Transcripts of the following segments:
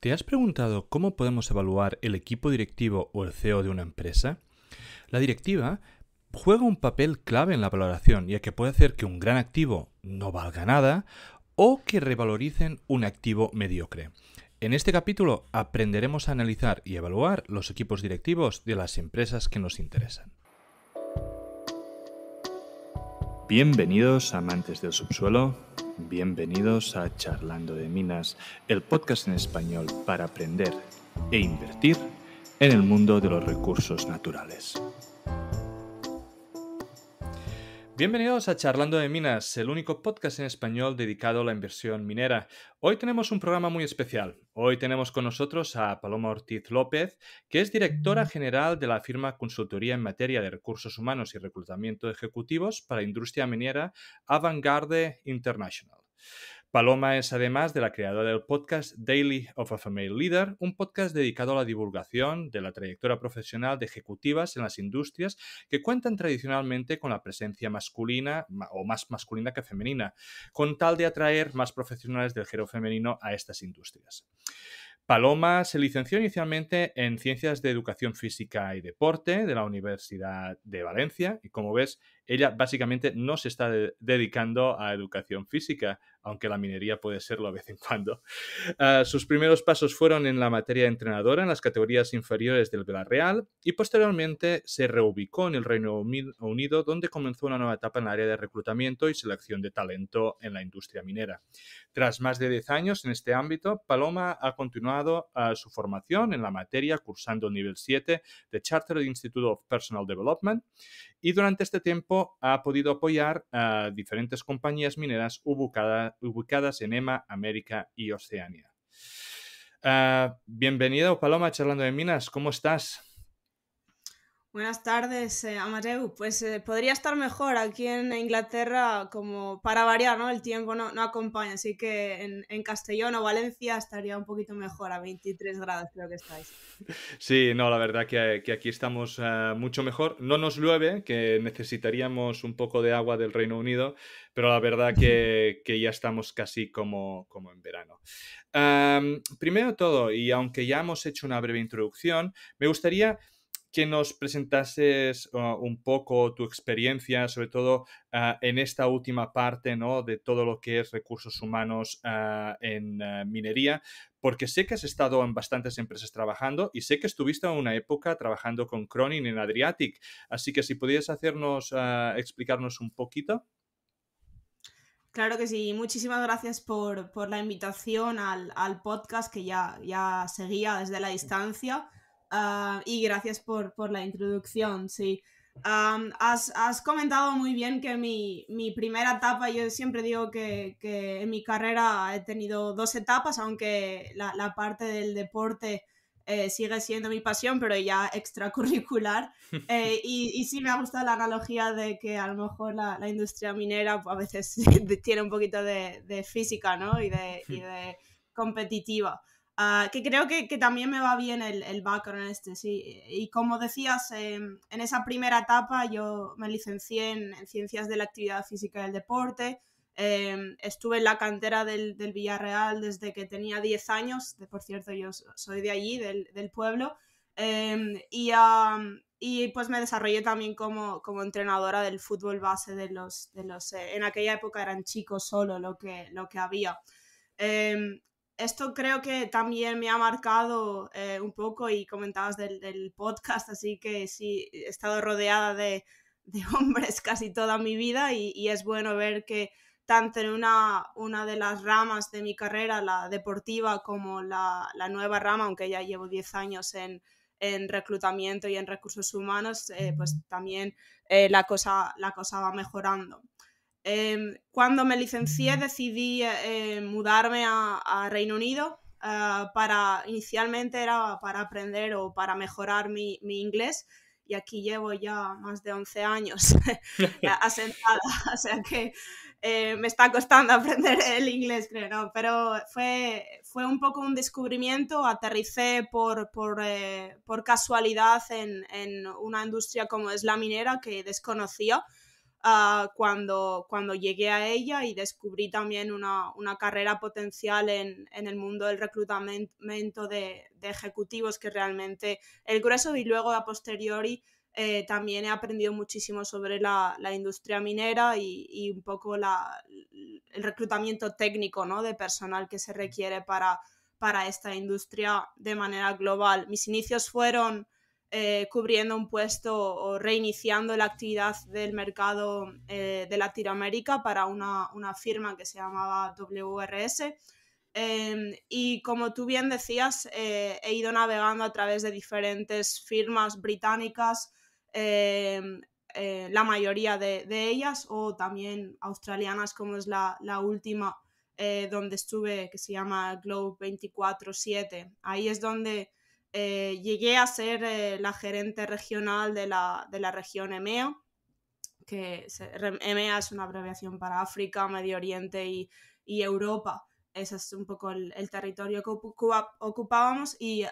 ¿Te has preguntado cómo podemos evaluar el equipo directivo o el CEO de una empresa? La directiva juega un papel clave en la valoración, ya que puede hacer que un gran activo no valga nada o que revaloricen un activo mediocre. En este capítulo aprenderemos a analizar y evaluar los equipos directivos de las empresas que nos interesan. Bienvenidos amantes del subsuelo, Bienvenidos a Charlando de Minas, el podcast en español para aprender e invertir en el mundo de los recursos naturales. Bienvenidos a Charlando de Minas, el único podcast en español dedicado a la inversión minera. Hoy tenemos un programa muy especial. Hoy tenemos con nosotros a Paloma Ortiz López, que es directora general de la firma Consultoría en materia de recursos humanos y reclutamiento de ejecutivos para industria minera Avangarde International. Paloma es además de la creadora del podcast Daily of a Female Leader, un podcast dedicado a la divulgación de la trayectoria profesional de ejecutivas en las industrias que cuentan tradicionalmente con la presencia masculina o más masculina que femenina, con tal de atraer más profesionales del género femenino a estas industrias. Paloma se licenció inicialmente en Ciencias de Educación Física y Deporte de la Universidad de Valencia y como ves ella básicamente no se está dedicando a educación física, aunque la minería puede serlo de vez en cuando. Ah, sus primeros pasos fueron en la materia entrenadora en las categorías inferiores del Real y posteriormente se reubicó en el Reino Unido, donde comenzó una nueva etapa en el área de reclutamiento y selección de talento en la industria minera. Tras más de 10 años en este ámbito, Paloma ha continuado ah, su formación en la materia cursando nivel 7 de Chartered Institute of Personal Development y durante este tiempo ha podido apoyar a diferentes compañías mineras ubicadas en EMA, América y Oceania. Ah, bienvenido, Paloma, charlando de minas. ¿Cómo estás? Buenas tardes, eh, Amadeu. Pues eh, podría estar mejor aquí en Inglaterra, como para variar, ¿no? El tiempo no, acompaña, así que en, Castellón o Valencia estaría un poquito mejor, a 23 grados creo que estáis. Sí, no, la verdad que, aquí estamos eh, mucho mejor. No nos llueve, que necesitaríamos un poco de agua del Reino Unido, pero la verdad que, ya estamos casi como, como en verano. Em, primero primero todo, y aunque ya hemos hecho una breve introducción, me gustaría que nos presentases ah, un poco tu experiencia, sobre todo ah, en esta última parte ¿no? de todo lo que es recursos humanos ah, en minería, porque sé que has estado en bastantes empresas trabajando y sé que estuviste en una época trabajando con Cronin en Adriatic, así que si pudieras hacernos, explicarnos un poquito. Claro que sí, muchísimas gracias por, la invitación al, al, podcast que ya, ya seguía desde la distancia Ah, y gracias por, por, la introducción, sí. has, has, comentado muy bien que mi, mi, primera etapa, yo siempre digo que, que, en mi carrera he tenido dos etapas, aunque la, la parte del deporte eh, sigue siendo mi pasión, pero ya extracurricular. Eh, y, y, sí me ha gustado la analogía de que a lo mejor la, la industria minera pues, a veces tiene un poquito de, de física ¿no? y de, y de competitiva. Ah, que creo que, que, también me va bien el, el background este, sí. Y como decías, em, en esa primera etapa yo me licencié en, Ciencias de la Actividad Física y el Deporte. Em, estuve en la cantera del, del, Villarreal desde que tenía 10 años. Por cierto, yo soy de allí, del, del pueblo. Em, y, y, pues me desarrollé también como, como entrenadora del fútbol base de los... De los eh, en aquella época eran chicos solo lo que, lo que había. Eh, esto creo que también me ha marcado eh, un poco y comentabas del, podcast, así que sí, he estado rodeada de, hombres casi toda mi vida y, es bueno ver que tanto en una, una de las ramas de mi carrera, la deportiva, como la, nueva rama, aunque ya llevo 10 años en, reclutamiento y en recursos humanos, eh, pues también eh, la, cosa, la cosa va mejorando. Em, cuando me licencié decidí eh, mudarme a, Reino Unido ah, para, inicialmente era para aprender o para mejorar mi, inglés y aquí llevo ya más de 11 años asentada, o sea que eh, me está costando aprender el inglés, creo, pero fue, fue un poco un descubrimiento, aterricé por, por, eh, por casualidad en, en, una industria como es la minera que desconocía Ah, cuando, cuando llegué a ella y descubrí también una, una carrera potencial en, en, el mundo del reclutamiento de, ejecutivos, que realmente el grueso y luego a posteriori eh, también he aprendido muchísimo sobre la, la industria minera y, y un poco la, el reclutamiento técnico ¿no? de personal que se requiere para, para esta industria de manera global. Mis inicios fueron eh, cubriendo un puesto o reiniciando la actividad del mercado eh, de Latinoamérica para una, firma que se llamaba WRS. Em, y como tú bien decías, eh, he ido navegando a través de diferentes firmas británicas, em, la mayoría de, ellas, o también australianas, como es la, la última donde estuve, que se llama Globe 24-7. Ahí es donde eh, llegué a ser eh, la gerente regional de la, de la región EMEA, que se, EMEA es una abreviación para África, Medio Oriente y, y Europa. Ese es un poco el, territorio que ocupábamos y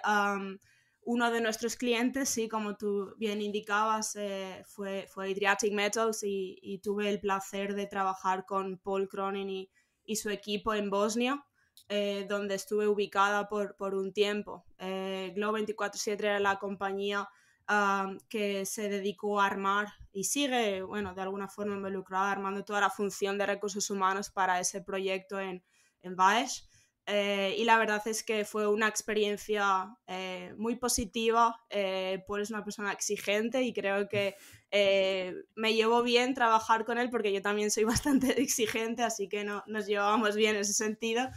uno de nuestros clientes, sí, como tú bien indicabas, eh, fue, fue Adriatic Metals y, tuve el placer de trabajar con Paul Cronin y, y su equipo en Bosnia. donde estuve ubicada por, por un tiempo. Glow 247 era la compañía que se dedicó a armar y sigue, bueno, de alguna forma involucrada, armando toda la función de recursos humanos para ese proyecto en, en Baesh. Eh, y la verdad es que fue una experiencia eh, muy positiva. Eh, pues es una persona exigente y creo que eh, me llevó bien trabajar con él porque yo también soy bastante exigente, así que nos llevamos bien en ese sentido.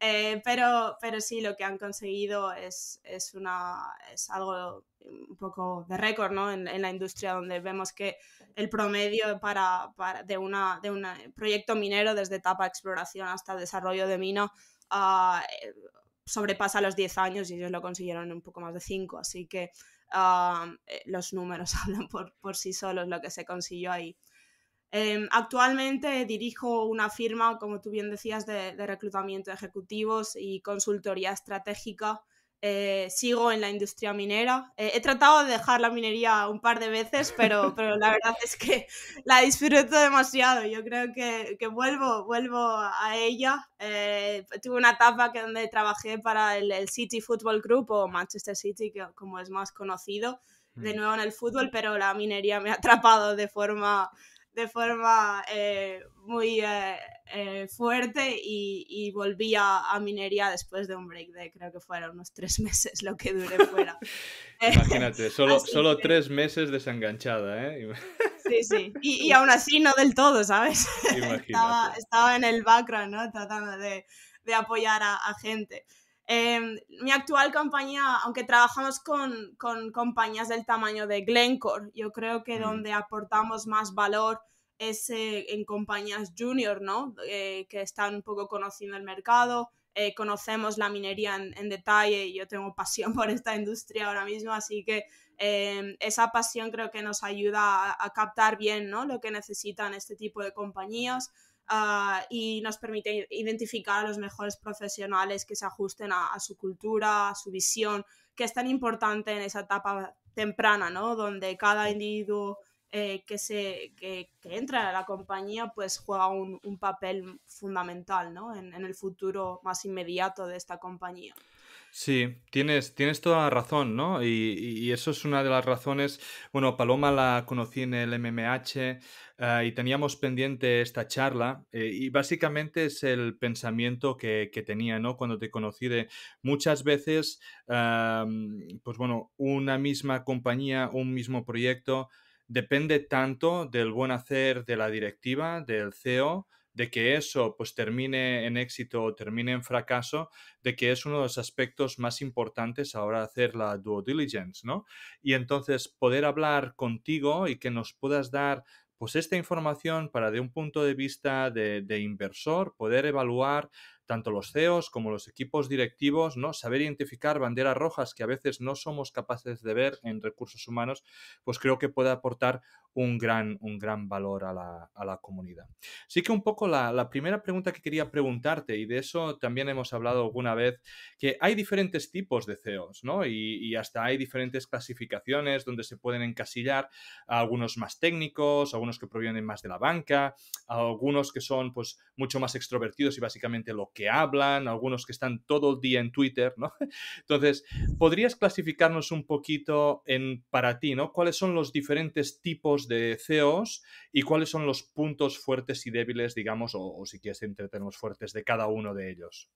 Eh, pero, pero sí, lo que han conseguido es, es, una, es algo un poco de récord ¿no? en, la industria, donde vemos que el promedio para, para de un de proyecto minero, desde etapa exploración hasta desarrollo de mina, ah, eh, sobrepasa los 10 años y ellos lo consiguieron en un poco más de 5. Así que ah, eh, los números hablan por, por sí solos lo que se consiguió ahí. Em, actualmente dirijo una firma, como tú bien decías, de, reclutamiento de ejecutivos y consultoría estratégica. Eh, sigo en la industria minera. Eh, he tratado de dejar la minería un par de veces, pero, pero la verdad es que la disfruto demasiado. Yo creo que, vuelvo, vuelvo a ella. Eh, tuve una etapa que donde trabajé para el, City Football Group o Manchester City, que como es más conocido de mm. nuevo en el fútbol, pero la minería me ha atrapado de forma de forma eh, muy eh, eh, fuerte y, volví a, minería después de un break de creo que fueron unos tres meses lo que duré fuera. Imagínate, solo, solo tres meses desenganchada, ¿eh? Sí, sí. Y, y, aún así no del todo, ¿sabes? Estaba, estaba, en el background, ¿no? Tratando de, apoyar a gente. Em, mi actual compañía, aunque trabajamos con, con, compañías del tamaño de Glencore, yo creo que donde aportamos más valor es eh, en compañías junior, ¿no? Eh, que están un poco conociendo el mercado, eh, conocemos la minería en, detalle y yo tengo pasión por esta industria ahora mismo, así que em, esa pasión creo que nos ayuda a, a captar bien, ¿no? Lo que necesitan este tipo de compañías. Ah, y nos permite identificar a los mejores profesionales que se ajusten a, su cultura, a su visión, que es tan importante en esa etapa temprana, ¿no? Donde cada individuo eh, que, se, que, entra a la compañía pues juega un, papel fundamental, ¿no? en el futuro más inmediato de esta compañía. Sí, tienes, tienes toda la razón, ¿no? Y, eso es una de las razones. Bueno, Paloma la conocí en el MMH y teníamos pendiente esta charla eh, y básicamente es el pensamiento que, tenía, ¿no? Cuando te conocí de muchas veces, ah, pues bueno, una misma compañía, un mismo proyecto, depende tanto del buen hacer de la directiva, del CEO, de que eso pues termine en éxito o termine en fracaso, de que es uno de los aspectos más importantes ahora hacer la due diligence, ¿no? Y entonces poder hablar contigo y que nos puedas dar pues esta información para de un punto de vista de, de inversor poder evaluar tanto los CEOs como los equipos directivos, ¿no? Saber identificar banderas rojas que a veces no somos capaces de ver en recursos humanos, pues creo que puede aportar un gran, un gran valor a la, comunidad. Sí que un poco la, primera pregunta que quería preguntarte, y de eso también hemos hablado alguna vez, que hay diferentes tipos de CEOs, ¿no? Y, hasta hay diferentes clasificaciones donde se pueden encasillar algunos más técnicos, algunos que provienen más de la banca, algunos que son pues mucho más extrovertidos y básicamente lo que hablan, algunos que están todo el día en Twitter, ¿no? Entonces, ¿podrías clasificarnos un poquito en, para ti, ¿no? ¿Cuáles son los diferentes tipos de CEOs y cuáles son los puntos fuertes y débiles, digamos, o, si quieres entretenernos fuertes de cada uno de ellos?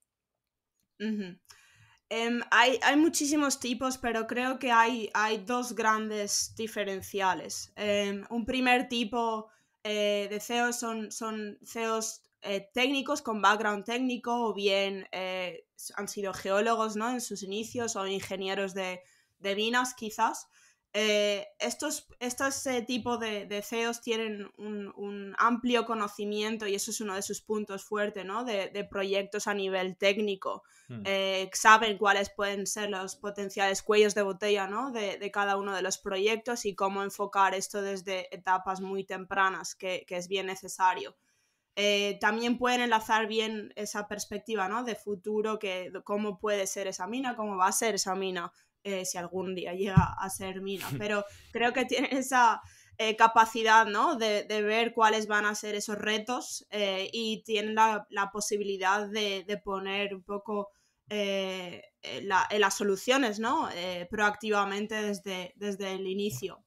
Em, hay, muchísimos tipos, pero creo que hay, hay dos grandes diferenciales. Mm. Em, un primer tipo eh, de CEOs son, son CEOs eh, técnicos con background técnico o bien eh, han sido geólogos ¿no? en sus inicios o ingenieros de, de minas quizás. Eh, estos, tipos tipo de, CEOs tienen un, amplio conocimiento y eso es uno de sus puntos fuertes ¿no? de, proyectos a nivel técnico. Hmm. saben cuáles pueden ser los potenciales cuellos de botella ¿no? de, cada uno de los proyectos y cómo enfocar esto desde etapas muy tempranas, que es bien necesario. Eh, también pueden enlazar bien esa perspectiva de futuro, que cómo puede ser esa mina, cómo va a ser esa mina, eh, si algún día llega a ser mina. Pero creo que tienen esa eh, capacidad ¿no? de, ver cuáles van a ser esos retos y tienen la, posibilidad de, poner un poco las soluciones proactivamente desde, desde el inicio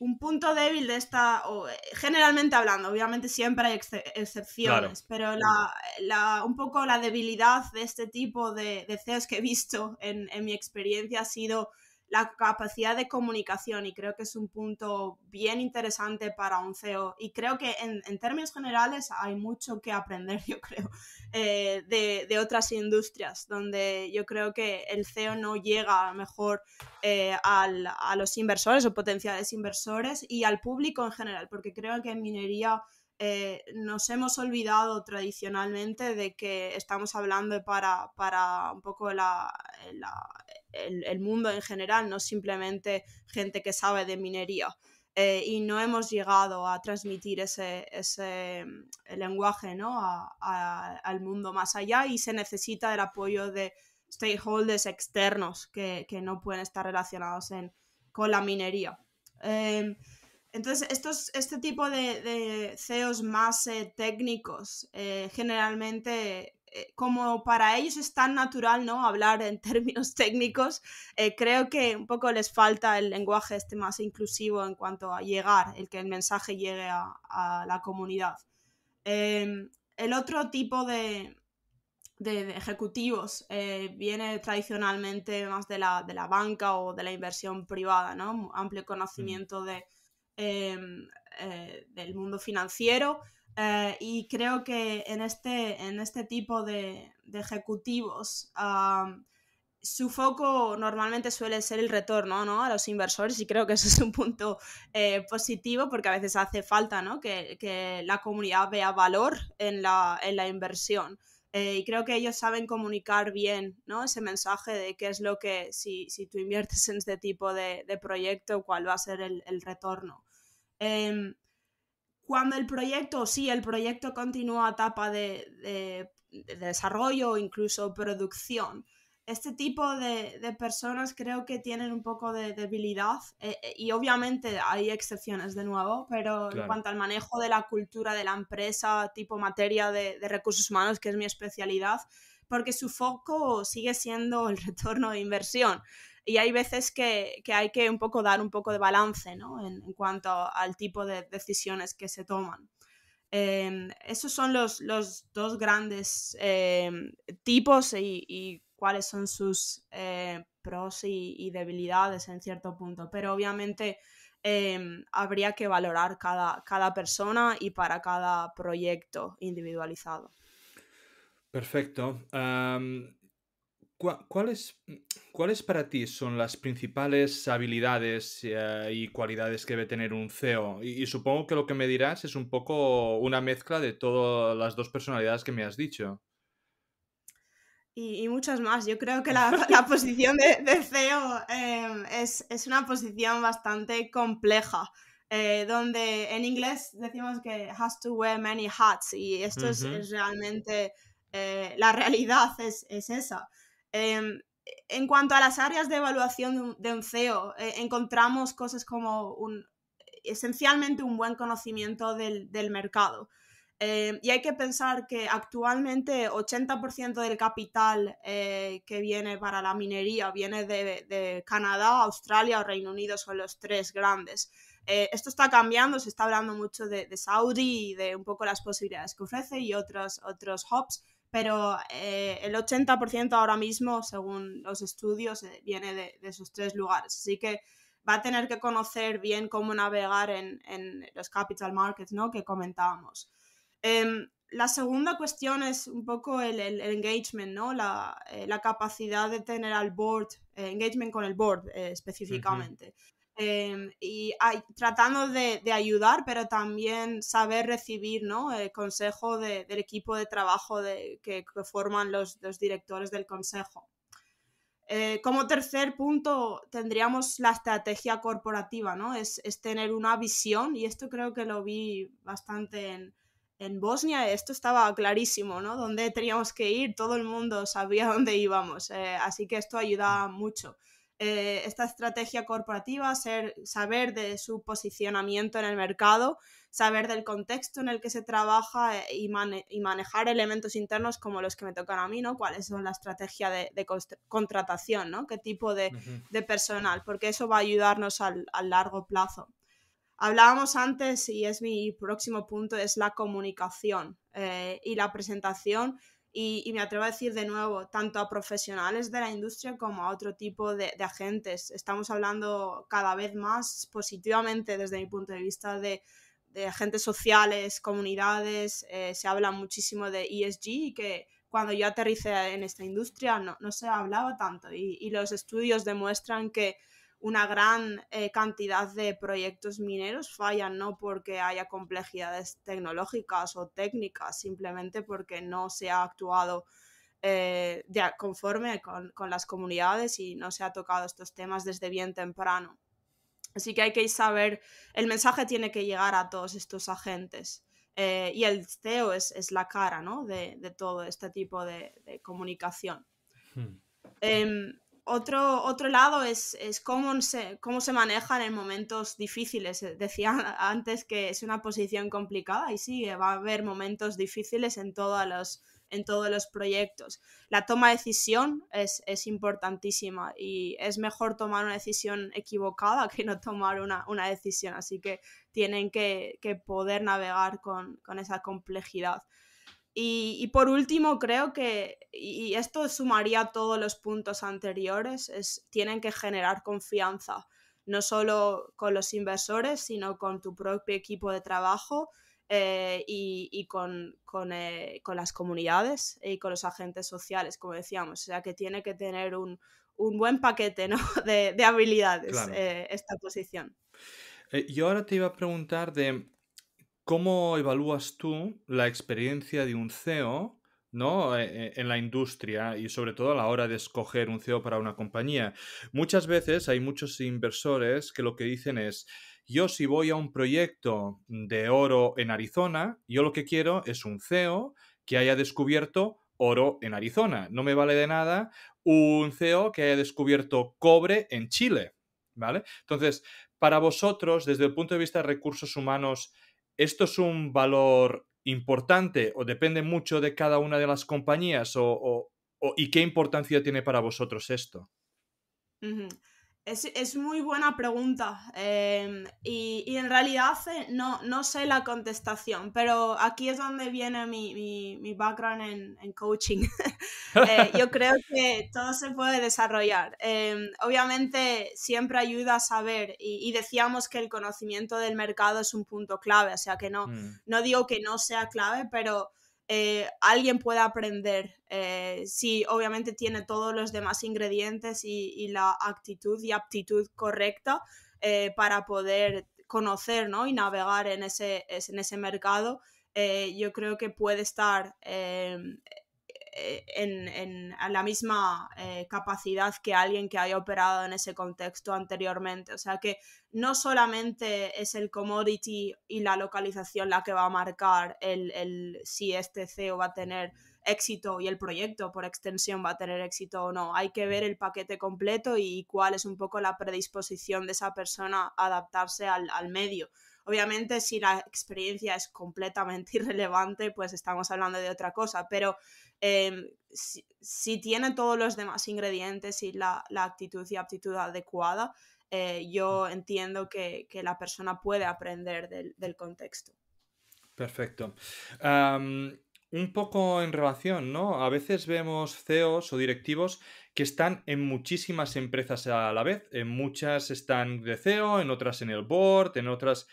un punto débil de esta, o, eh, generalmente hablando, obviamente siempre hay excepciones, pero la, un poco la debilidad de este tipo de, de CEOs que he visto en, en mi experiencia ha sido la capacidad de comunicación y creo que es un punto bien interesante para un CEO. Y creo que en, términos generales hay mucho que aprender, yo creo, eh, de, otras industrias, donde yo creo que el CEO no llega mejor eh, al, a los inversores o potenciales inversores y al público en general, porque creo que en minería... Eh, nos hemos olvidado tradicionalmente de que estamos hablando para, un poco la el, mundo en general, no simplemente gente que sabe de minería. Eh, y no hemos llegado a transmitir ese, mm, lenguaje al mundo más allá y se necesita el apoyo de stakeholders externos que, no pueden estar relacionados con la minería. Em, entonces, estos, este tipo de, CEOs más eh, técnicos eh, generalmente eh, como para ellos es tan natural ¿no? hablar en términos técnicos, eh, creo que un poco les falta el lenguaje este más inclusivo en cuanto a llegar, el que el mensaje llegue a, la comunidad. Em, el otro tipo de, ejecutivos eh, viene tradicionalmente más de la, banca o de la inversión privada, ¿no? amplio mm. conocimiento em, del mundo financiero eh, y creo que en este, en este tipo de, ejecutivos, su foco normalmente suele ser el retorno ¿no? a los inversores y creo que eso es un punto eh, positivo porque a veces hace falta ¿no? que, que, la comunidad vea valor en la, en la inversión. Eh, y creo que ellos saben comunicar bien ¿no? ese mensaje de qué es lo que, si, si tú inviertes en este tipo de, proyecto, cuál va a ser el, retorno. Em, cuando el proyecto, sí, el proyecto continúa a etapa de, desarrollo o incluso producción. Este tipo de, personas creo que tienen un poco de debilidad eh, eh, y obviamente hay excepciones de nuevo, pero en cuanto al manejo de la cultura de la empresa, tipo materia de recursos humanos, que es mi especialidad, porque su foco sigue siendo el retorno de inversión. Y hay veces que, que hay que un poco dar un poco de balance ¿no? en, cuanto al tipo de decisiones que se toman. Em, esos son los, los dos grandes em, tipos y, cuáles son sus eh, pros y, debilidades en cierto punto. Pero obviamente em, habría que valorar cada, cada persona y para cada proyecto individualizado. Perfecto. ¿Cuáles para ti son las principales habilidades eh, y cualidades que debe tener un CEO? Y, supongo que lo que me dirás es un poco una mezcla de todas las dos personalidades que me has dicho. Y, muchas más. Yo creo que la, posición de, CEO em, es, una posición bastante compleja. Eh, donde en inglés decimos que has to wear many hats y esto es realmente eh, la realidad es, esa. Em, en cuanto a las áreas de evaluación de un, CEO, eh, encontramos cosas como un, esencialmente un buen conocimiento del, mercado. Em, y hay que pensar que actualmente 80% del capital eh, que viene para la minería viene de, Canadá, Australia o Reino Unido, son los tres grandes. esto está cambiando, se está hablando mucho de, de Saudi y de un poco las posibilidades que ofrece y otros, otros hubs, pero eh, el 80% ahora mismo, según los estudios, eh, viene de, esos tres lugares. Así que va a tener que conocer bien cómo navegar en, los capital markets ¿no? que comentábamos. Em, la segunda cuestión es un poco el, engagement, ¿no? Eh, la, capacidad de tener al board, engagement con el board específicamente. Em, y tratando de, ayudar, pero también saber recibir el consejo del equipo de trabajo que, forman los, directores del consejo. Eh, como tercer punto, tendríamos la estrategia corporativa, ¿no? Es, tener una visión, y esto creo que lo vi bastante en, Bosnia, esto estaba clarísimo, ¿no? Dónde teníamos que ir, todo el mundo sabía dónde íbamos, eh, así que esto ayuda mucho eh, esta estrategia corporativa, saber de su posicionamiento en el mercado, saber del contexto en el que se trabaja eh, y, manejar elementos internos como los que me tocan a mí, ¿no? ¿Cuáles son la estrategia de, contratación, ¿no? ¿Qué tipo de, personal? Porque eso va a ayudarnos al, largo plazo. Hablábamos antes, y es mi próximo punto, es la comunicación eh, y la presentación y, y, me atrevo a decir de nuevo, tanto a profesionales de la industria como a otro tipo de, agentes. Estamos hablando cada vez más positivamente desde mi punto de vista de, agentes sociales, comunidades, eh, se habla muchísimo de ESG, que cuando yo aterricé en esta industria no, no se hablaba tanto y, y los estudios demuestran que una gran eh, cantidad de proyectos mineros fallan no porque haya complejidades tecnológicas o técnicas, simplemente porque no se ha actuado eh, de, conforme con, las comunidades y no se ha tocado estos temas desde bien temprano. Así que hay que saber, el mensaje tiene que llegar a todos estos agentes. Eh, y el CEO es, la cara ¿no? de, todo este tipo de, comunicación. Hmm. Em, otro, otro lado es, es cómo, se, cómo se manejan en momentos difíciles. Eh, decía antes que es una posición complicada y sí, eh, va a haber momentos difíciles en en todos los proyectos. La toma de decisión es, es, importantísima y es mejor tomar una decisión equivocada que no tomar una, una decisión, así que tienen que, que poder navegar con, con esa complejidad. Y, por último, creo que, y esto sumaría todos los puntos anteriores, es, tienen que generar confianza, no solo con los inversores, sino con tu propio equipo de trabajo eh, y, eh, con, las comunidades eh, y con los agentes sociales, como decíamos. O sea, que tiene que tener un, un buen paquete ¿no? de, habilidades esta posición. yo ahora te iba a preguntar de ¿Cómo evalúas tú la experiencia de un CEO ¿no? E, e, en la industria y sobre todo a la hora de escoger un CEO para una compañía? Muchas veces hay muchos inversores que lo que dicen es, yo si voy a un proyecto de oro en Arizona, yo lo que quiero es un CEO que haya descubierto oro en Arizona. No me vale de nada un CEO que haya descubierto cobre en Chile. ¿Vale? Entonces, para vosotros, desde el punto de vista de recursos humanos, ¿Esto es un valor importante o depende mucho de cada una de las compañías? ¿Y qué importancia tiene para vosotros esto? Es, es muy buena pregunta em, y, y, en realidad eh, no, no sé la contestación, pero aquí es donde viene mi, mi, mi background en, en coaching. Eh, yo creo que todo se puede desarrollar. Em, obviamente siempre ayuda a saber y, y, decíamos que el conocimiento del mercado es un punto clave, o sea que no, mm. no digo que no sea clave, pero eh, alguien puede aprender eh, si obviamente tiene todos los demás ingredientes y, la actitud y aptitud correcta eh, para poder conocer ¿no? y navegar en ese, en ese mercado. yo creo que puede estar eh, en, la misma eh, capacidad que alguien que haya operado en ese contexto anteriormente. O sea que no solamente es el commodity y la localización la que va a marcar el, si este CEO va a tener éxito y el proyecto por extensión va a tener éxito o no. Hay que ver el paquete completo y cuál es un poco la predisposición de esa persona a adaptarse al medio. Obviamente, si la experiencia es completamente irrelevante, pues estamos hablando de otra cosa, pero em, si, tiene todos los demás ingredientes y la, actitud y aptitud adecuada, eh, yo mm. entiendo que, la persona puede aprender del, contexto. Perfecto. un poco en relación, ¿no? A veces vemos CEOs o directivos que están en muchísimas empresas a la vez. En muchas están de CEO, en otras en el board, en otras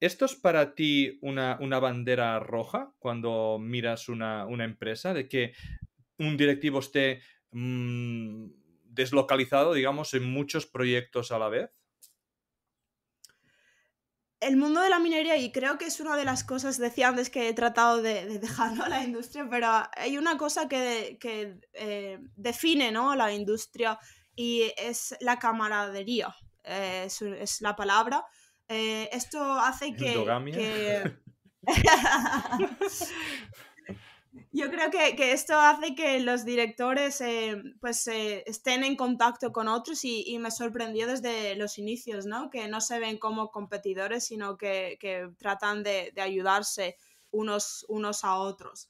¿Esto es para ti una, bandera roja cuando miras una, empresa? De que un directivo esté mm, deslocalizado, digamos, en muchos proyectos a la vez. El mundo de la minería, y creo que es una de las cosas, decía antes que he tratado de, dejarlo a la industria, pero hay una cosa que, eh, define la industria y es la camaradería, eh, es la palabra eh, esto hace que... Yo creo que, esto hace que los directores eh, pues eh, estén en contacto con otros y, me sorprendió desde los inicios, ¿no? Que no se ven como competidores, sino que, tratan de, ayudarse unos, unos a otros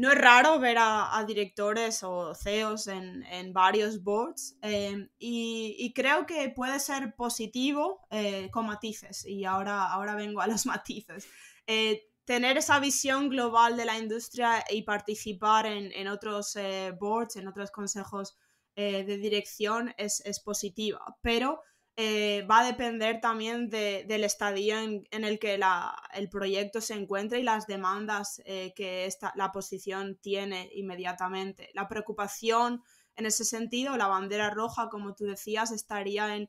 no es raro ver a, directores o CEOs en, varios boards eh, y, creo que puede ser positivo eh, con matices y ahora, ahora vengo a los matices. Eh, tener esa visión global de la industria y participar en, otros boards, en otros consejos de dirección es, es positiva, pero eh, va a depender también de, del estadio en, el que la, el proyecto se encuentre y las demandas eh, que la posición tiene inmediatamente. La preocupación en ese sentido, la bandera roja, como tú decías, estaría en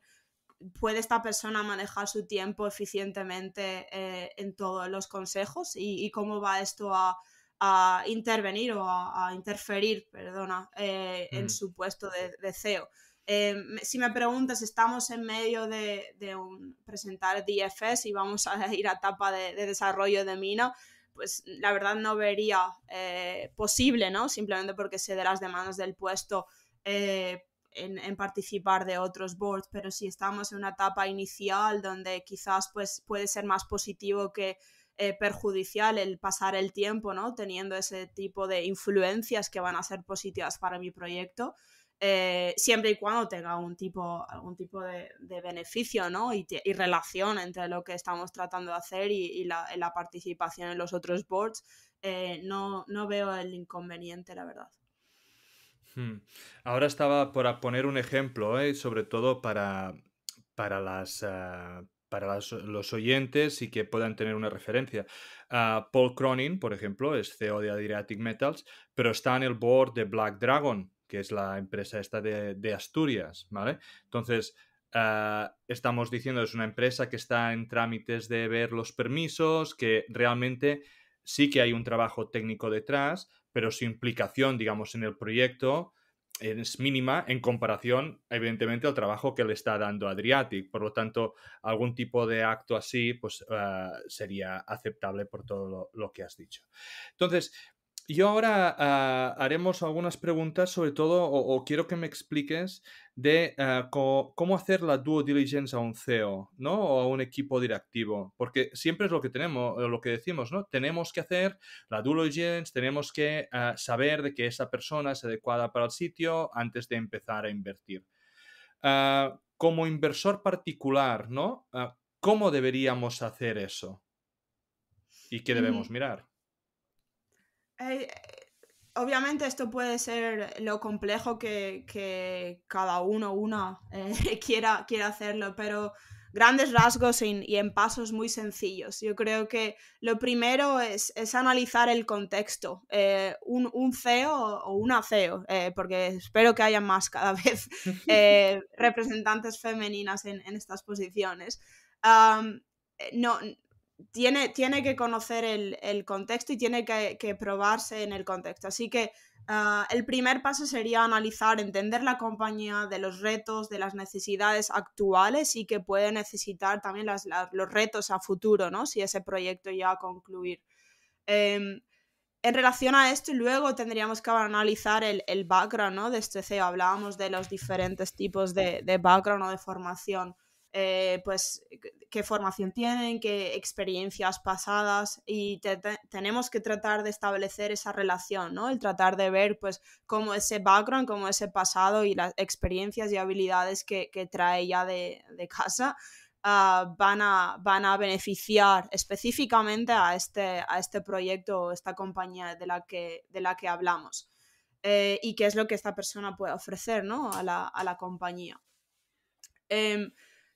puede esta persona manejar su tiempo eficientemente eh, en todos los consejos y, cómo va esto a, a intervenir o a, interferir, perdona, en mm. su puesto de, de CEO. Em, si me preguntas, estamos en medio de, un, presentar DFS y vamos a ir a etapa de, desarrollo de Mina, pues la verdad no vería eh, posible, ¿no? Simplemente porque se de las demandas del puesto eh, en, participar de otros boards, pero si estamos en una etapa inicial donde quizás pues, puede ser más positivo que eh, perjudicial el pasar el tiempo, ¿no? Teniendo ese tipo de influencias que van a ser positivas para mi proyecto, eh, siempre y cuando tenga algún tipo, algún tipo de, beneficio y, relación entre lo que estamos tratando de hacer y, la, participación en los otros boards, eh, no, no veo el inconveniente, la verdad. Hmm. Ahora estaba por poner un ejemplo, ¿eh? sobre todo para, para, las, para los oyentes y que puedan tener una referencia. Ah, Paul Cronin, por ejemplo, es CEO de Adriatic Metals, pero está en el board de Black Dragon, que es la empresa esta de, Asturias, ¿vale? Entonces, eh, estamos diciendo, es una empresa que está en trámites de ver los permisos, que realmente sí que hay un trabajo técnico detrás, pero su implicación, digamos, en el proyecto es mínima en comparación, evidentemente, al trabajo que le está dando Adriatic. Por lo tanto, algún tipo de acto así pues, eh, sería aceptable por todo lo, que has dicho. Entonces, y ahora ah, haremos algunas preguntas, sobre todo, o, quiero que me expliques de ah, cómo hacer la due diligence a un CEO, ¿no? O a un equipo directivo, porque siempre es lo que tenemos, lo que decimos, ¿no? Tenemos que hacer la due diligence, tenemos que ah, saber de que esa persona es adecuada para el sitio antes de empezar a invertir. como inversor particular, ¿no? ¿Cómo deberíamos hacer eso? ¿Y qué debemos mm. mirar? Eh, eh, obviamente esto puede ser lo complejo que, cada uno, una, eh, quiera, quiera hacerlo, pero grandes rasgos y, en pasos muy sencillos. Yo creo que lo primero es, analizar el contexto. un, un, CEO o una CEO, porque espero que haya más cada vez representantes femeninas en, estas posiciones. no, tiene, que conocer el, contexto y tiene que, probarse en el contexto. Así que ah, el primer paso sería analizar, entender la compañía, de los retos, de las necesidades actuales y que puede necesitar también los retos a futuro, ¿no? Si ese proyecto ya a concluir. Em, en relación a esto, luego tendríamos que analizar el, background ¿no? de este CEO. Hablábamos de los diferentes tipos de background o de formación. Eh, pues qué formación tienen, qué experiencias pasadas y tenemos que tratar de establecer esa relación, ¿no? El tratar de ver pues cómo ese background, cómo ese pasado y las experiencias y habilidades que, trae ya de, casa ah, van, a, van a beneficiar específicamente a este, a este proyecto o esta compañía de la que, de la que hablamos. Eh, y qué es lo que esta persona puede ofrecer ¿no? a, la, compañía. Em,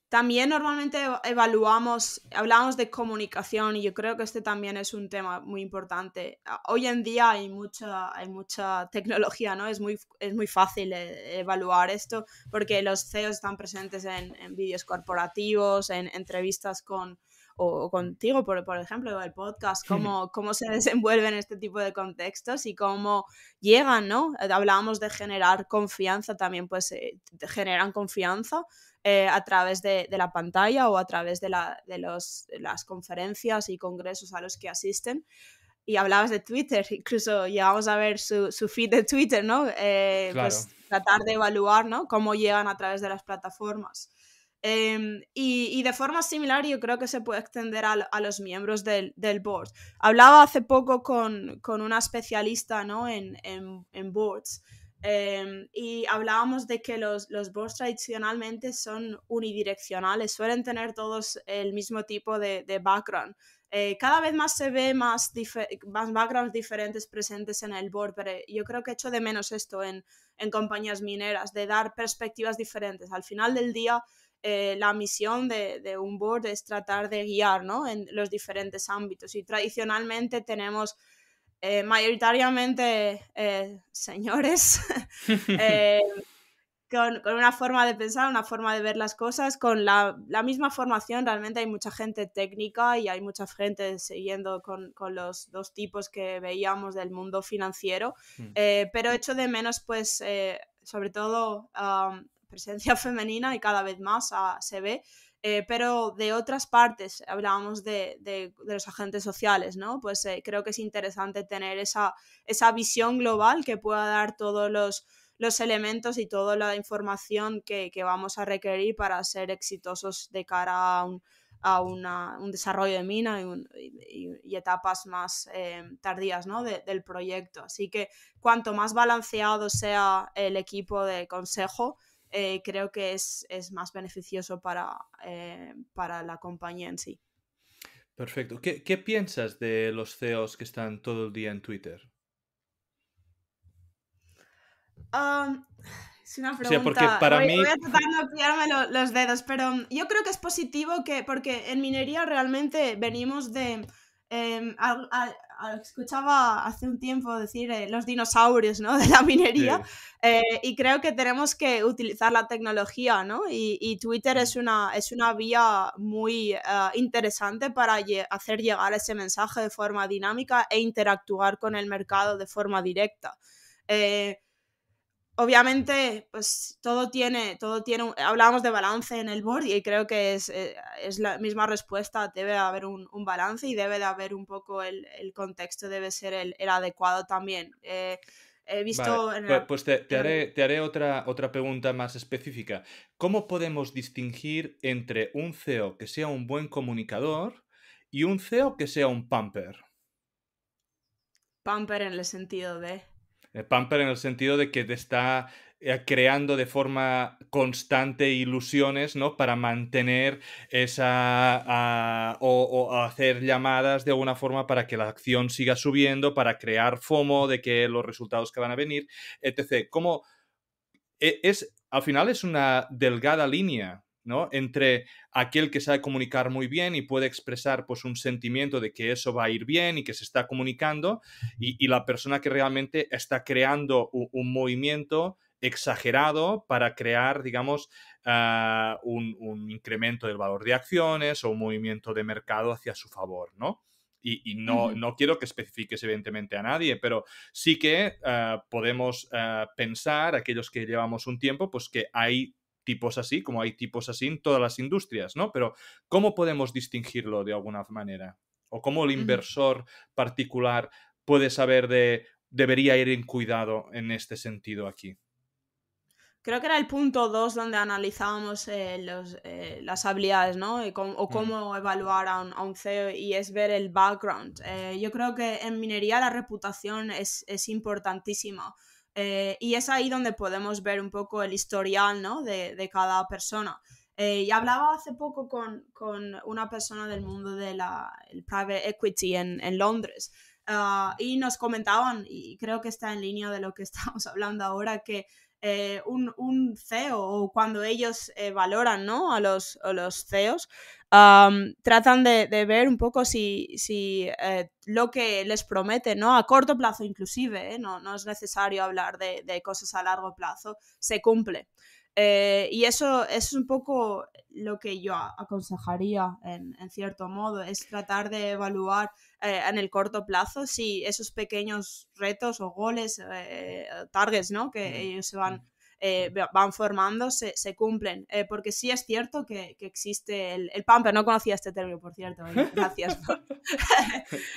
también normalmente evaluamos, hablamos de comunicación y yo creo que este también es un tema muy importante. Hoy en día hay mucha, hay mucha tecnología, ¿no? Es muy, es muy fácil eh, evaluar esto porque los CEOs están presentes en, vídeos corporativos, en entrevistas con, o, contigo, por, por ejemplo, el podcast, cómo, cómo se desenvuelven este tipo de contextos y cómo llegan, ¿no? Eh, hablábamos de generar confianza también, pues eh, generan confianza eh, a través de, la pantalla o a través de, las conferencias y congresos a los que asisten. Y hablabas de Twitter, incluso llegamos a ver su, feed de Twitter, ¿no? Eh, pues tratar de evaluar, ¿no? Cómo llegan a través de las plataformas. Em, y, de forma similar yo creo que se puede extender a, los miembros del, board. Hablaba hace poco con, con una especialista ¿no? en, en, en boards Em, y hablábamos de que los, los boards tradicionalmente son unidireccionales, suelen tener todos el mismo tipo de, de background. Eh, cada vez más se ve más, más backgrounds diferentes presentes en el board, pero yo creo que echo de menos esto en, en compañías mineras, de dar perspectivas diferentes. Al final del día, eh, la misión de, de, un board es tratar de guiar ¿no? en los diferentes ámbitos y tradicionalmente tenemos eh, mayoritariamente eh, señores, eh, con, con, una forma de pensar, una forma de ver las cosas, con la, la, misma formación. Realmente hay mucha gente técnica y hay mucha gente siguiendo con, con los dos tipos que veíamos del mundo financiero, hmm. pero echo de menos, pues, sobre todo... presencia femenina y cada vez más ah, se ve eh, pero de otras partes, hablábamos de, de, los agentes sociales, ¿no? Pues eh, creo que es interesante tener esa, esa visión global que pueda dar todos los, los elementos y toda la información que, que, vamos a requerir para ser exitosos de cara a un, una, un desarrollo de mina y, etapas más eh, tardías ¿no? del proyecto. Así que cuanto más balanceado sea el equipo de consejo, eh, creo que es, es, más beneficioso para, eh, para la compañía en sí. Perfecto. ¿Qué, piensas de los CEOs que están todo el día en Twitter? Um, es una pregunta. sea, para a tratar pillarme los dedos, pero yo creo que es positivo que, porque en minería realmente venimos de Em, escuchaba hace un tiempo decir eh, los dinosaurios ¿no? de la minería eh, y creo que tenemos que utilizar la tecnología ¿no? y, Twitter es mm. una, es una vía muy eh, interesante para hacer llegar ese mensaje de forma dinámica e interactuar con el mercado de forma directa. Eh, obviamente, pues todo tiene, todo tiene, hablábamos de balance en el board y creo que es, eh, la misma respuesta, debe haber un, balance y debe de haber un poco el, contexto, debe ser el, adecuado también. Eh, he visto... Pues, pues te, haré, te haré otra, otra pregunta más específica. ¿Cómo podemos distinguir entre un CEO que sea un buen comunicador y un CEO que sea un pamper? Pamper en el sentido de... Eh, Pamper en el sentido de que te está eh, creando de forma constante ilusiones, ¿no? Para mantener esa... Ah, o, o, hacer llamadas de alguna forma para que la acción siga subiendo, para crear FOMO de que los resultados que van a venir, etc. Como e, es, al final es una delgada línea entre aquel que sabe comunicar muy bien y puede expresar pues un sentimiento de que eso va a ir bien y que se está comunicando y, la persona que realmente está creando un, movimiento exagerado para crear, digamos, ah, un, incremento del valor de acciones o un movimiento de mercado hacia su favor, ¿no? Y, no, quiero que especifiques evidentemente a nadie, pero sí que ah, podemos ah, pensar, aquellos que llevamos un tiempo, pues que hay tipos así, como hay tipos así en todas las industrias, ¿no? Pero ¿cómo podemos distinguirlo de alguna manera? ¿O cómo el inversor particular puede saber de debería ir en cuidado en este sentido aquí? Creo que era el punto dos donde analizábamos eh, los, eh, las habilidades, ¿no? o mm. cómo evaluar a un, CEO y es ver el background. Eh, yo creo que en minería la reputación es, es importantísima. Eh, y es ahí donde podemos ver un poco el historial ¿no? de, de, cada persona. Eh, y hablaba hace poco con, con, una persona del mundo del de private equity en, en Londres ah, y nos comentaban, y creo que está en línea de lo que estamos hablando ahora, que eh, un, un, CEO o cuando ellos valoran ¿no? a, los, a los CEOs, tratan de, ver un poco si, eh, lo que les promete, ¿no? A corto plazo inclusive, ¿eh? no, es necesario hablar de, cosas a largo plazo, se cumple. Eh, y eso, es un poco lo que yo aconsejaría, en, cierto modo, es tratar de evaluar en el corto plazo si esos pequeños retos o goles, targets, ¿no? Que ellos se van eh, van formando se, cumplen. Eh, porque sí es cierto que, existe el, pamper, no conocía este término, por cierto. Gracias.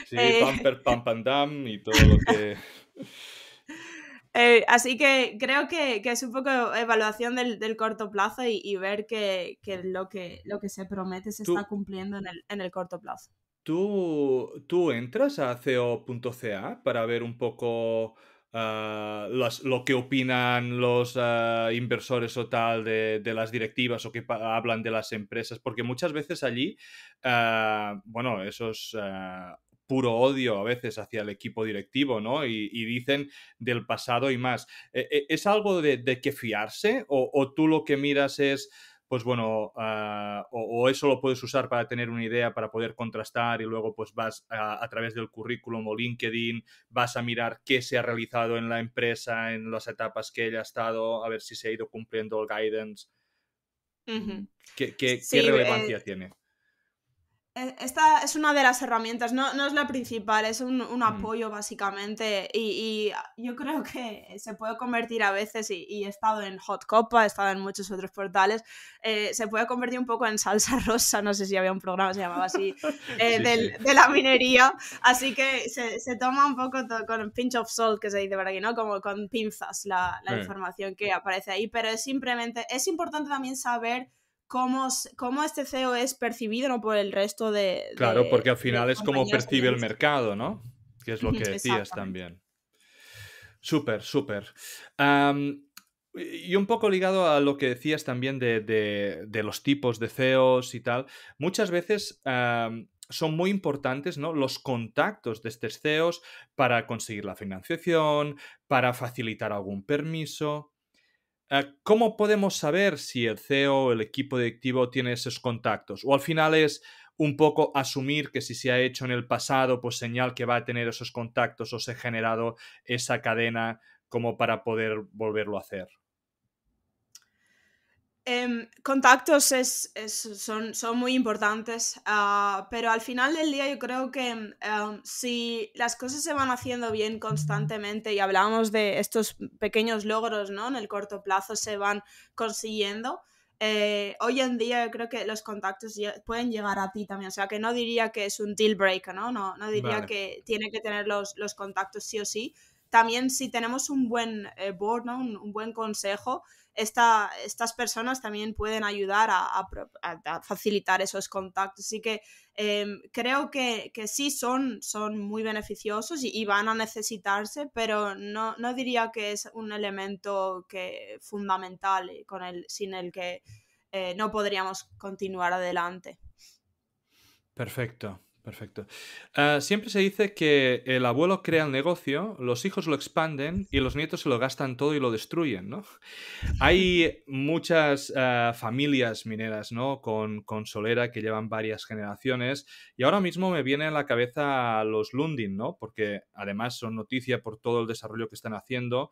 sí, eh, pamper, pam, pam, dam y todo lo que... así que creo que, es un poco evaluación del, corto plazo y, ver que, lo que lo que se promete se está cumpliendo en el, corto plazo. ¿Tú, ¿Tú entras a CO.ca para ver un poco Ah, lo que opinan los ah, inversores o tal de, las directivas o que hablan de las empresas, porque muchas veces allí, ah, bueno, eso es puro odio a veces hacia el equipo directivo, ¿no? Y, dicen del pasado y más. E, e, ¿Es algo de, que fiarse? ¿O, tú lo que miras es pues bueno, ah, o, eso lo puedes usar para tener una idea, para poder contrastar y luego pues vas a, través del currículum o LinkedIn, vas a mirar qué se ha realizado en la empresa, en las etapas que ella ha estado, a ver si se ha ido cumpliendo el guidance. ¿Qué, eh, relevancia tiene? Eh, esta es una de las herramientas, no, es la principal, es un, mm. apoyo básicamente y, yo creo que se puede convertir a veces, y, he estado en Hot Copa, he estado en muchos otros portales, eh, se puede convertir un poco en salsa rosa, no sé si había un programa, se llamaba así, eh, de la minería, así que se, toma un poco con pinch of salt que se dice por aquí, ¿no? Como con pinzas la, información que aparece ahí, pero es simplemente, es importante también saber cómo, este CEO es percibido ¿no? por el resto de... Claro, porque al final es como percibe el mercado, ¿no? Que es lo que decías también. Súper, súper. y un poco ligado a lo que decías también de, los tipos de CEOs y tal, muchas veces son muy importantes ¿no? los contactos de estos CEOs para conseguir la financiación, para facilitar algún permiso. Ah, ¿Cómo podemos saber si el CEO, o el equipo directivo tiene esos contactos? O al final es un poco asumir que si se ha hecho en el pasado, pues señal que va a tener esos contactos o se ha generado esa cadena como para poder volverlo a hacer. Eh, contactos es, son, son, muy importantes, ah, pero al final del día yo creo que em, si las cosas se van haciendo bien constantemente y hablábamos de estos pequeños logros ¿no? en el corto plazo se van consiguiendo, eh, hoy en día yo creo que los contactos pueden llegar a ti también. O sea, que no diría que es un deal breaker, ¿no? No, no diría que tiene que tener los, los, contactos sí o sí, también si tenemos un buen eh, board, un, buen consejo, estas personas también pueden ayudar a, facilitar esos contactos. Así que em, creo que, sí son, son muy beneficiosos y, van a necesitarse, pero no, diría que es un elemento que, fundamental eh, con el, sin el que eh, no podríamos continuar adelante. Perfecto. Perfecto. Ah, siempre se dice que el abuelo crea el negocio, los hijos lo expanden y los nietos se lo gastan todo y lo destruyen, ¿no? Hay muchas ah, familias mineras, ¿no? Con, con, solera que llevan varias generaciones y ahora mismo me viene a la cabeza los Lundin, ¿no? Porque además son noticia por todo el desarrollo que están haciendo.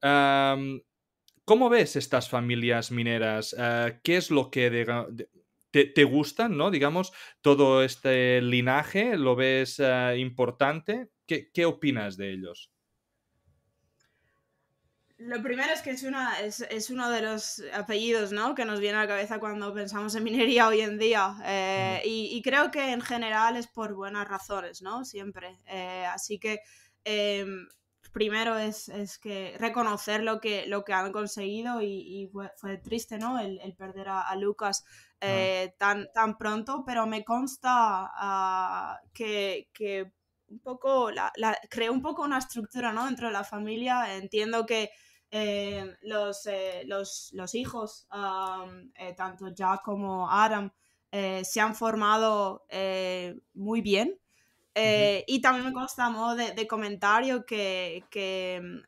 ¿Cómo ves estas familias mineras? Ah, ¿Qué es lo que de, te, gustan, ¿no? Digamos, todo este linaje, ¿lo ves eh, importante? ¿Qué, opinas de ellos? Lo primero es que es, una, es, uno de los apellidos que nos viene a la cabeza cuando pensamos en minería hoy en día. Eh, y, creo que en general es por buenas razones, ¿no? Siempre. Eh, así que em, primero es, que reconocer lo que, lo que han conseguido y, fue, triste, ¿no? El, perder a Lucas eh, tan, tan pronto, pero me consta ah, que, que, un poco, la, la, un poco una estructura ¿no? dentro de la familia, entiendo que eh, los, eh, los, los, hijos, ah, tanto Jack como Adam, se han formado muy bien. y también me consta modo de, de comentario que, que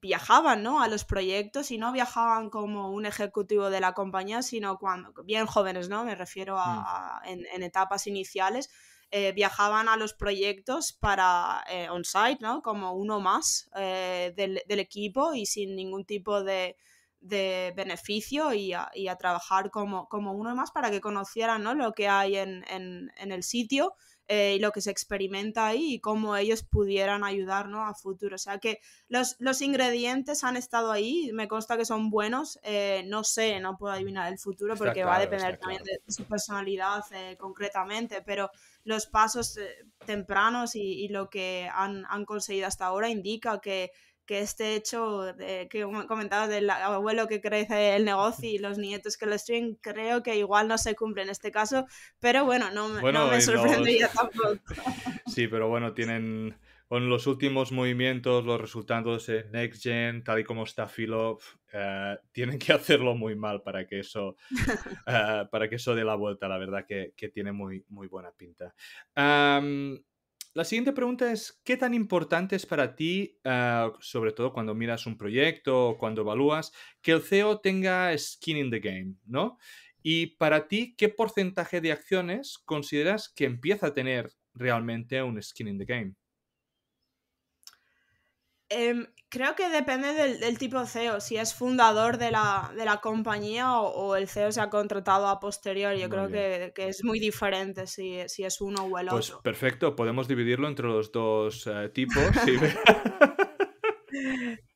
viajaban ¿no? a los proyectos y no viajaban como un ejecutivo de la compañía, sino cuando, bien jóvenes, ¿no? Me refiero a, mm. en, etapas iniciales, eh, viajaban a los proyectos para eh, on-site, ¿no? Como uno más eh, del, equipo y sin ningún tipo de, beneficio y a, trabajar como, uno más para que conocieran ¿no? lo que hay en el sitio eh, y lo que se experimenta ahí y cómo ellos pudieran ayudarnos a futuro. O sea que los, los ingredientes han estado ahí, me consta que son buenos, eh, no sé, no puedo adivinar el futuro porque va a depender también de su personalidad eh, concretamente, pero los pasos tempranos y, y, lo que han, han conseguido hasta ahora indica que que este hecho que comentabas del abuelo que crece el negocio y los nietos que lo estudian, creo que igual no se cumple en este caso, pero bueno, no, me sorprende tampoco. Sí, pero bueno, tienen con los últimos movimientos, los resultados de Next Gen, tal y como está Philo, eh, tienen que hacerlo muy mal para que eso, eh, para que eso dé la vuelta, la verdad que, que tiene muy, muy buena pinta la siguiente pregunta es, ¿qué tan importante es para ti, ah, sobre todo cuando miras un proyecto o cuando evalúas, que el CEO tenga skin in the game, ¿no? Y para ti, ¿qué porcentaje de acciones consideras que empieza a tener realmente un skin in the game? Em, creo que depende del, tipo CEO, si es fundador de la, compañía o, el CEO se ha contratado a posterior. Yo creo que, es muy diferente si, es uno o el pues otro. Pues perfecto, podemos dividirlo entre los dos eh, tipos.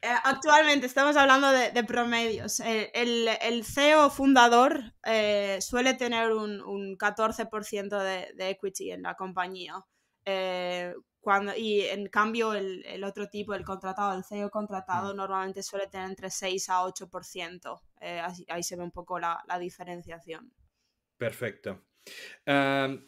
Eh, actualmente estamos hablando de, promedios. El, CEO fundador eh, suele tener un, 14% de, de, equity en la compañía. Eh, y en cambio el, otro tipo, el contratado, el CEO contratado, mm. normalmente suele tener entre 6 a 8%. Eh, ahí se ve un poco la, diferenciación. Perfecto. Em,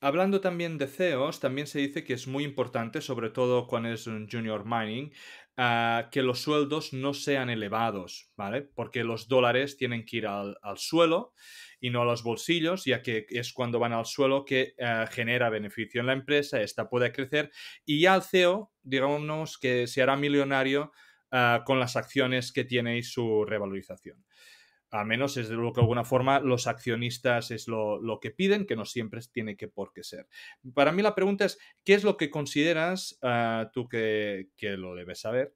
hablando también de CEOs, también se dice que es muy importante, sobre todo cuando es un junior mining, eh, que los sueldos no sean elevados, ¿vale? Porque los dólares tienen que ir al, al suelo y no a los bolsillos, ya que es cuando van al suelo que eh, genera beneficio en la empresa, esta puede crecer y ya el CEO, digamos que se hará millonario eh, con las acciones que tiene y su revalorización. A menos es de lo que de alguna forma los accionistas es lo, que piden, que no siempre tiene que por qué ser. Para mí la pregunta es, ¿qué es lo que consideras eh, tú que, que lo debes saber?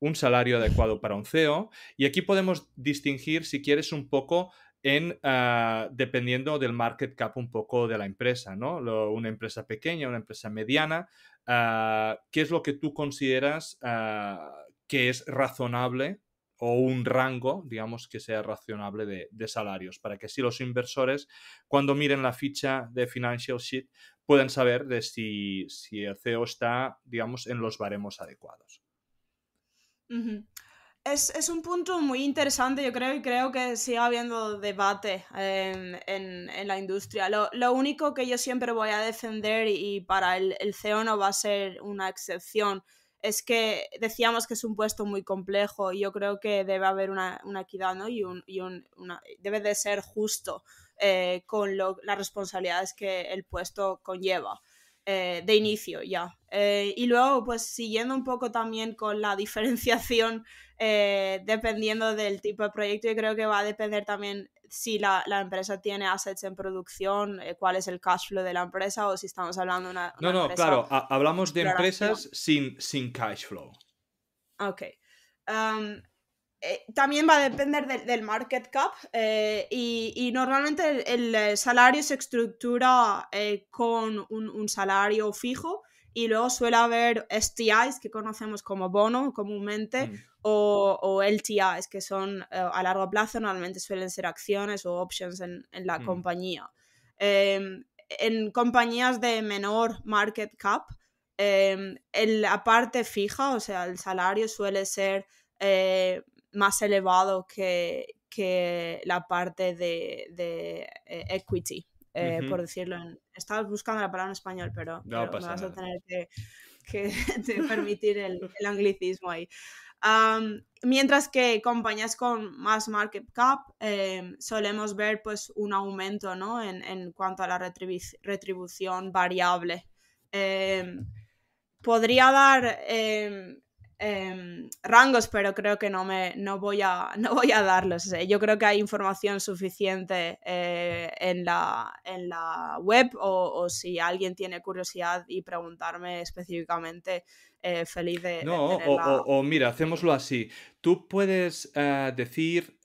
un salario adecuado para un CEO. Y aquí podemos distinguir, si quieres, un poco en, ah, dependiendo del market cap un poco de la empresa, ¿no? una empresa pequeña, una empresa mediana, ah, ¿qué es lo que tú consideras ah, que es razonable o un rango, digamos, que sea razonable de, salarios, para que así los inversores, cuando miren la ficha de Financial Sheet, puedan saber de si, si el CEO está, digamos, en los baremos adecuados. Uh es, un punto muy interesante, yo creo, y creo que sigue habiendo debate em, en, la industria. Lo, único que yo siempre voy a defender, y, para el, el, CEO no va a ser una excepción, es que decíamos que es un puesto muy complejo y yo creo que debe haber una, equidad ¿no? y, un, debe de ser justo eh, con las responsabilidades que el puesto conlleva. Eh, de inicio ya. Eh, y luego, pues siguiendo un poco también con la diferenciación, eh, dependiendo del tipo de proyecto, yo creo que va a depender también si la, empresa tiene assets en producción, cuál es el cash flow de la empresa o si estamos hablando de una... no, no, claro, hablamos de empresas sin, sin cash flow. Ok. Um, eh, también va a depender del market cap eh, y, normalmente el, eh, salario se estructura con un, salario fijo y luego suele haber STIs que conocemos como bono comúnmente mm. o, LTIs que son a largo plazo, normalmente suelen ser acciones o options en, la mm. compañía. Em, en compañías de menor market cap, em, la parte fija, o sea, el salario suele ser eh, más elevado que, que la parte de, de eh, equity. Eh, por decirlo. Estaba buscando la palabra en español, pero, me vas a tener que, permitir el, anglicismo ahí. mientras que compañías con más market cap em, solemos ver pues, un aumento ¿no? en, en cuanto a la retribución variable. Em, podría dar em, Em, rangos, pero creo que no, me, no, voy a, no voy a darlos. Eh. yo creo que hay información suficiente eh, en, la, en la web o, si alguien tiene curiosidad y preguntarme específicamente, eh, feliz de... No, o, mira, hacemoslo así. Tú puedes decir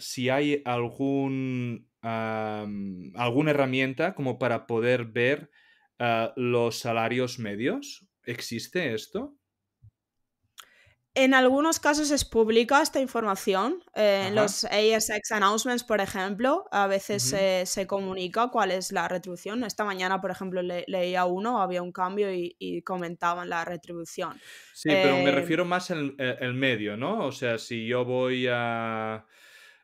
si hay algún, alguna herramienta como para poder ver los salarios medios. ¿Existe esto? En algunos casos es pública esta información. Eh, en los ASX announcements, por ejemplo, a veces se comunica cuál es la retribución. Esta mañana, por ejemplo, leía uno, había un cambio y, comentaban la retribución. Sí, pero me eh, refiero más al eh, el, medio, ¿no? O sea, si yo voy a,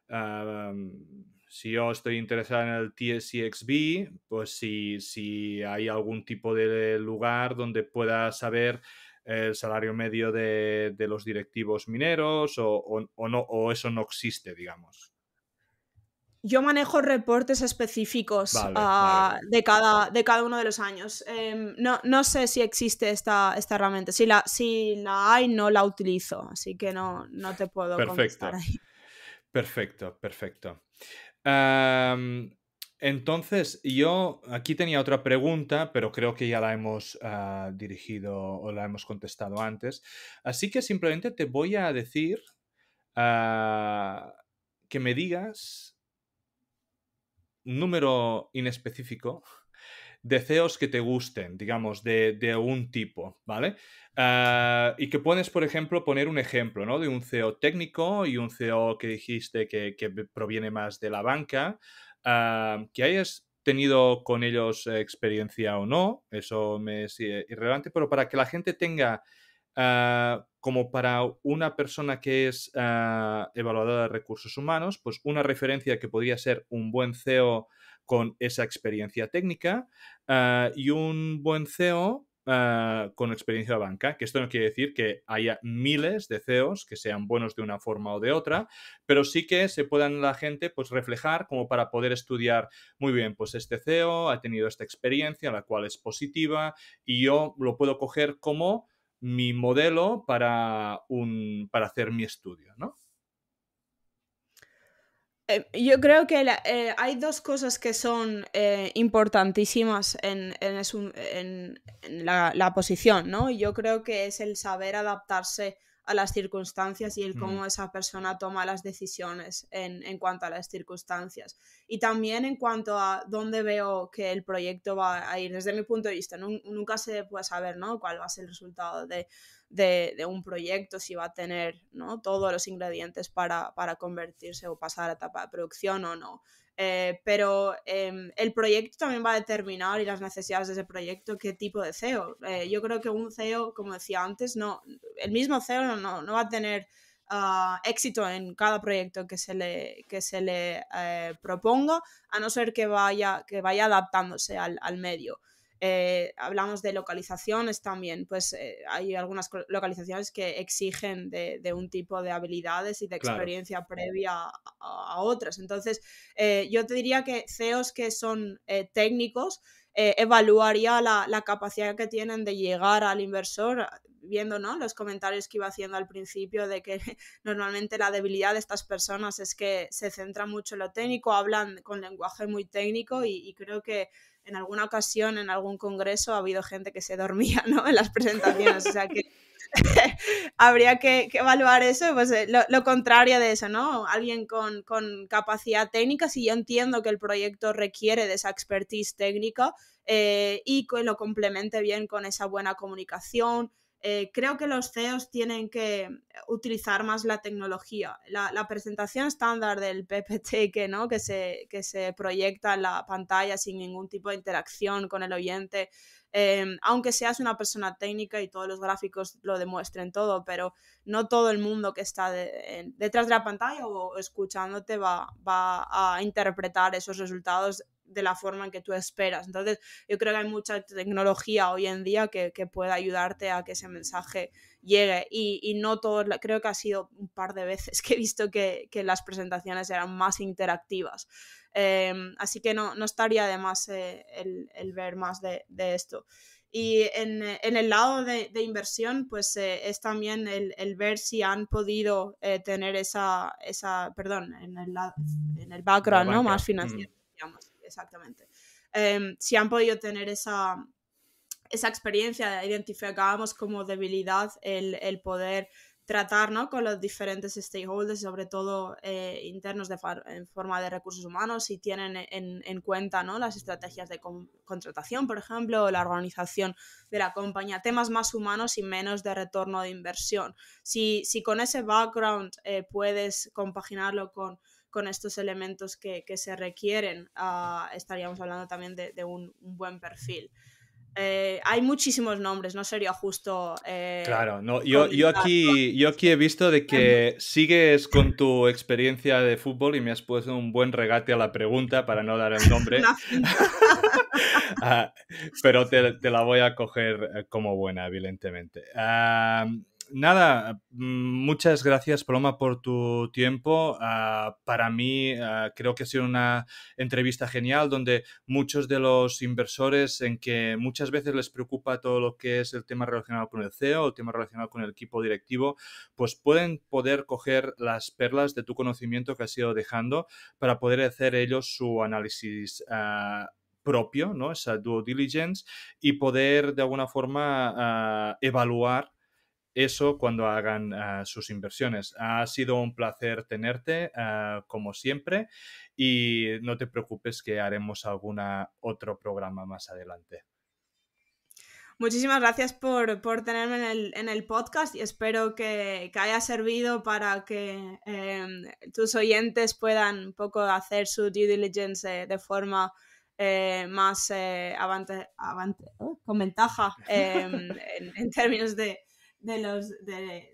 mm, si yo estoy interesada en el TSCXB, pues si, si hay algún tipo de lugar donde pueda saber el salario medio de, los directivos mineros o, eso no existe, digamos. Yo manejo reportes específicos ah, De, cada, de cada uno de los años. Em, no, no, sé si existe esta, esta herramienta. Si la, si la hay, no la utilizo, así que no, no te puedo perfecto. Perfecto, perfecto. Em, entonces, yo aquí tenía otra pregunta, pero creo que ya la hemos ah, dirigido o la hemos contestado antes. Así que simplemente te voy a decir ah, que me digas un número inespecífico de CEOs que te gusten, digamos, de, de un tipo, ¿vale? Ah, y que puedes, por ejemplo, poner un ejemplo, ¿no? De un CEO técnico y un CEO que dijiste que proviene más de la banca. Ah, que hayas tenido con ellos eh, experiencia o no, eso me es eh, irrelevante, pero para que la gente tenga, ah, como para una persona que es ah, evaluadora de recursos humanos, pues una referencia que podría ser un buen CEO con esa experiencia técnica y un buen CEO Ah, con experiencia de banca, que esto no quiere decir que haya miles de CEOs que sean buenos de una forma o de otra, pero sí que se puedan la gente pues reflejar como para poder estudiar muy bien, pues este CEO ha tenido esta experiencia, la cual es positiva, y yo lo puedo coger como mi modelo para, un, para hacer mi estudio, ¿no? Eh, yo creo que eh, hay dos cosas que son eh, importantísimas en, en, la, la, posición, ¿no? Yo creo que es el saber adaptarse a las circunstancias y el mm. cómo esa persona toma las decisiones en, cuanto a las circunstancias. Y también en cuanto a dónde veo que el proyecto va a ir. Desde mi punto de vista, nunca se puede saber ¿no? cuál va a ser el resultado de, de, un proyecto, si va a tener ¿no? todos los ingredientes para, convertirse o pasar a etapa de producción o no. Eh, pero em, el proyecto también va a determinar y las necesidades de ese proyecto qué tipo de CEO. Eh, yo creo que un CEO, como decía antes, no, el mismo CEO no, va a tener ah, éxito en cada proyecto que se le, se le eh, proponga, a no ser que vaya, que vaya adaptándose al medio. Eh, hablamos de localizaciones también, pues eh, hay algunas localizaciones que exigen de, un tipo de habilidades y de experiencia previa a, otras. Entonces, eh, yo te diría que CEOs que son técnicos, evaluaría la, capacidad que tienen de llegar al inversor viendo ¿no? los comentarios que iba haciendo al principio de que normalmente la debilidad de estas personas es que se centra mucho en lo técnico, hablan con lenguaje muy técnico y creo que en alguna ocasión, en algún congreso, ha habido gente que se dormía ¿no? en las presentaciones. O sea que habría que, evaluar eso, pues eh, lo, contrario de eso, ¿no? Alguien con, capacidad técnica, si yo entiendo que el proyecto requiere de esa expertise técnica eh, y que lo complemente bien con esa buena comunicación, eh, creo que los CEOs tienen que utilizar más la tecnología. La, presentación estándar del PPT que, ¿no? que, se, se proyecta en la pantalla sin ningún tipo de interacción con el oyente, eh, aunque seas una persona técnica y todos los gráficos lo demuestren todo, pero no todo el mundo que está detrás de la pantalla o escuchándote va, va a interpretar esos resultados de la forma en que tú esperas. Entonces, yo creo que hay mucha tecnología hoy en día que, que puede ayudarte a que ese mensaje llegue. Y, no todo, creo que ha sido un par de veces que he visto que, las presentaciones eran más interactivas. Em, así que no, estaría de más eh, el, el, ver más de, esto. Y en, el lado de, inversión, pues eh, es también el, ver si han podido eh, tener esa, esa, perdón, en el, en el background, ¿no? Más mm. financiero, exactamente. Em, si han podido tener esa, esa experiencia, identificábamos como debilidad el, poder tratar con los diferentes stakeholders, sobre todo eh, internos de en forma de recursos humanos, si tienen en, cuenta las estrategias de contratación, por ejemplo, la organización de la compañía, temas más humanos y menos de retorno de inversión. Si, con ese background eh, puedes compaginarlo con con estos elementos que, que se requieren, ah, estaríamos hablando también de, de un, buen perfil. Eh, hay muchísimos nombres, no sería justo. Eh, claro, no, yo, yo, aquí, yo aquí he visto de que sigues con tu experiencia de fútbol y me has puesto un buen regate a la pregunta para no dar el nombre. Ah, pero te, la voy a coger eh, como buena, evidentemente nada, mm, muchas gracias Paloma por tu tiempo. Ah, para mí ah, creo que ha sido una entrevista genial donde muchos de los inversores en que muchas veces les preocupa todo lo que es el tema relacionado con el CEO, el tema relacionado con el equipo directivo, pues pueden poder coger las perlas de tu conocimiento que has ido dejando para poder hacer ellos su análisis. Ah, propio, ¿no? Esa due diligence y poder de alguna forma evaluar eso cuando hagan ah, sus inversiones. Ha sido un placer tenerte, ah, como siempre, y no te preocupes que haremos algún otro programa más adelante. Muchísimas gracias por, tenerme en el, en el, podcast y espero que, haya servido para que em, tus oyentes puedan un poco hacer su due diligence de forma eh, más eh, oh, con ventaja em, en términos de, de, los, de,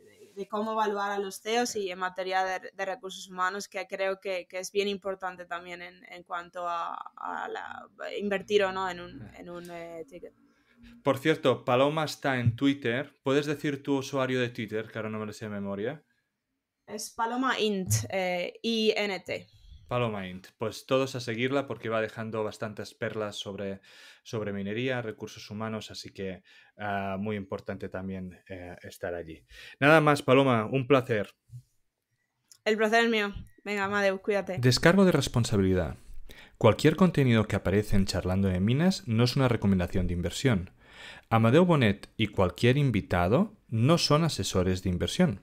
cómo evaluar a los CEOs y en materia de, recursos humanos, que creo que, es bien importante también en, cuanto a, invertir o no en un, eh, ticket. Por cierto, Paloma está en Twitter. ¿Puedes decir tu usuario de Twitter, que ahora no me lo sé de memoria? Es Paloma Int, eh, I-N-T Paloma, pues todos a seguirla porque va dejando bastantes perlas sobre, sobre minería, recursos humanos, así que ah, muy importante también eh, estar allí. Nada más, Paloma, un placer. El placer es mío. Venga, Amadeu, cuídate. Descargo de responsabilidad. Cualquier contenido que aparece en Charlando de Minas no es una recomendación de inversión. Amadeo Bonet y cualquier invitado no son asesores de inversión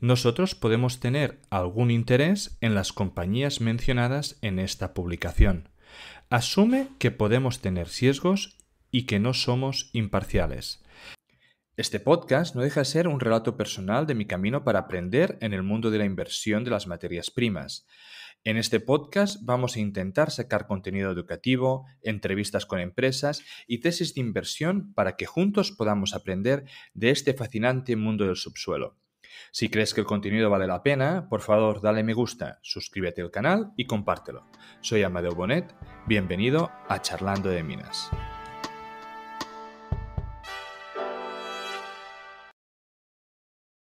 nosotros podemos tener algún interés en las compañías mencionadas en esta publicación. Asume que podemos tener riesgos y que no somos imparciales. Este podcast no deja de ser un relato personal de mi camino para aprender en el mundo de la inversión de las materias primas. En este podcast vamos a intentar sacar contenido educativo, entrevistas con empresas y tesis de inversión para que juntos podamos aprender de este fascinante mundo del subsuelo. Si crees que el contenido vale la pena, por favor dale me gusta, suscríbete al canal y compártelo. Soy Amadeo Bonet, bienvenido a Charlando de Minas.